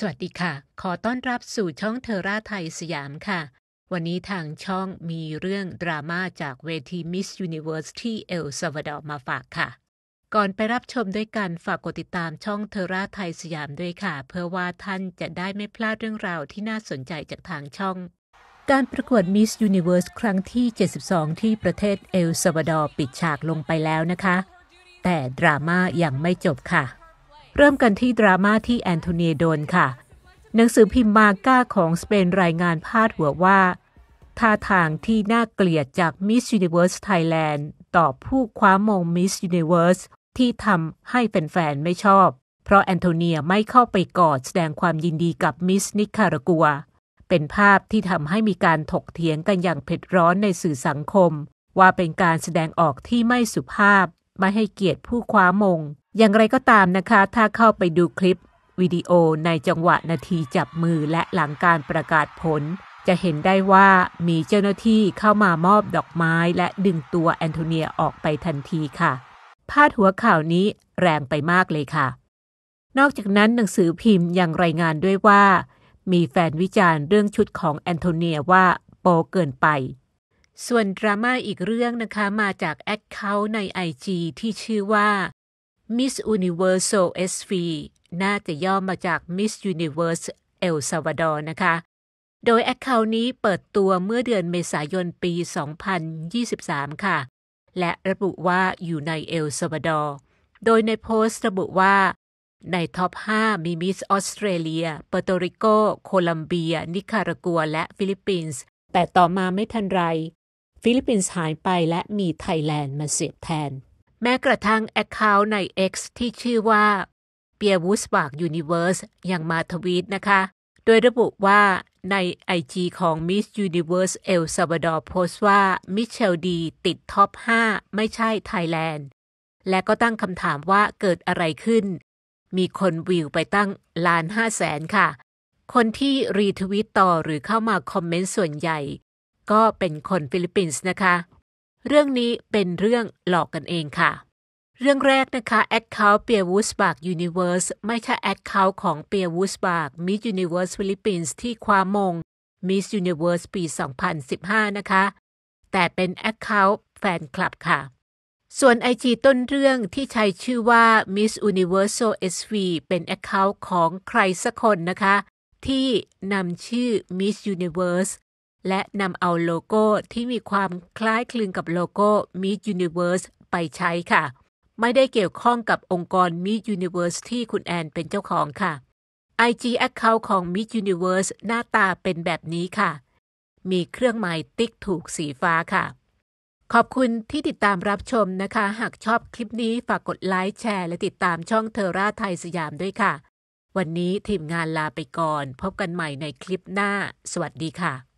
สวัสดีค่ะ ขอต้อนรับสู่ช่องเทราไทยสยามค่ะ วันนี้ทางช่องมีเรื่องดราม่าจากเวที Miss Universe ที่เอลซาวาดอร์มาฝากค่ะ ก่อนไปรับชมด้วยกันฝากกดติดตามช่องเทราไทยสยามด้วยค่ะ เพื่อว่าท่านจะได้ไม่พลาดเรื่องราวที่น่าสนใจจากทางช่อง การประกวด Miss Universe ครั้งที่72 ที่ประเทศเอลซาวาดอร์ปิดฉากลงไปแล้วนะคะ แต่ดราม่ายังไม่จบค่ะเริ่มกันที่ดราม่าที่แอนโทเนียโดนค่ะ หนังสือพิมพ์มาก้าของสเปนรายงานพาดหัวว่า ท่าทางที่น่าเกลียดจากมิสอุนิเวอร์สไทยแลนด์ต่อผู้คว้ามงมิสอุนิเวอร์สที่ทำให้แฟนๆไม่ชอบ เพราะแอนโทเนียไม่เข้าไปกอดแสดงความยินดีกับมิสนิคารากัวเป็นภาพที่ทำให้มีการถกเถียงกันอย่างเผ็ดร้อนในสื่อสังคม ว่าเป็นการแสดงออกที่ไม่สุภาพ ไม่ให้เกียรติผู้คว้ามงอย่างไรก็ตามนะคะ ถ้าเข้าไปดูคลิปวิดีโอในจังหวะนาทีจับมือและหลังการประกาศผล จะเห็นได้ว่ามีเจ้าหน้าที่เข้ามามอบดอกไม้และดึงตัวแอนโทเนียออกไปทันทีค่ะพาดหัวข่าวนี้แรงไปมากเลยค่ะ นอกจากนั้นหนังสือพิมพ์ยังรายงานด้วยว่า มีแฟนวิจารณ์เรื่องชุดของแอนโทเนียว่าโปเกินไป ส่วนดราม่าอีกเรื่องนะคะมาจากแอคเคาท์ในไอที่ชื่อว่า Miss u n i v e r s l SV น่าจะย่อมาจาก Miss Universe เอลซาวาดอ r นะคะโดยแอคเคาท์นี้เปิดตัวเมื่อเดือนเมษายนปี 2023 ค่ะ และระบุว่าอยู่ในเอลซาวาดอร์โดยในโพสต์ระบุว่าในท็อป 5 มีมิสออสเตรเลียเปอร์โตริโกโคลัมเบียนิคารากัวและฟิลิปปินส์แต่ต่อมาไม่ทันไรฟิลิปปินส์หายไปและมีไทยแลนด์มาเสียบแทนแม้กระทั่ง Account ใน X ที่ชื่อว่า เปียวูสปากยูนิเวอร์สยังมาทวีตนะคะ โดยระบุว่าใน i ีของ Miss Universe El Salvador โพสต์ว่ามิเชลดีติดท็อป 5 ไม่ใช่ไทยแลนด์และก็ตั้งคำถามว่าเกิดอะไรขึ้น มีคนวิวไปตั้งล้านห้าแสนค่ะ คนที่รีทวิตต่อหรือเข้ามาคอมเมนต์ส่วนใหญ่ ก็เป็นคนฟิลิปปินส์นะคะเรื่องนี้เป็นเรื่องหลอกกันเองค่ะ เรื่องแรกนะคะ Account เปียวูสบากยูนิเวอร์สไม่ใช่ Account ของเปียวูสบากมิสยูนิเวอร์สฟิลิปปินส์ที่ความงมิสยูนิเวอร์สปี 2015นะคะแต่เป็น Account แฟนคลับค่ะ ส่วนไอจีต้นเรื่องที่ใช้ชื่อว่า Miss Universo SV เป็น Account ของใครสักคนนะคะ ที่ นำชื่อ Miss Universe และนำเอาโลโก้ที่มีความคล้ายคลึงกับโลโก้ m e e t Universe ไปใช้ค่ะ ไม่ได้เกี่ยวข้องกับองค์กร m e e t Universe ที่คุณแอนเป็นเจ้าของค่ะ IG Account ของ m e e t Universe หน้าตาเป็นแบบนี้ค่ะ มีเครื่องหมายติ๊กถูกสีฟ้าค่ะ ขอบคุณที่ติดตามรับชมนะคะ หากชอบคลิปนี้ฝากกดไลค์แชร์และติดตามช่องเทอร่าไทยสยามด้วยค่ะ วันนี้ทีมงานลาไปก่อนพบกันใหม่ในคลิปหน้า สวัสดีค่ะ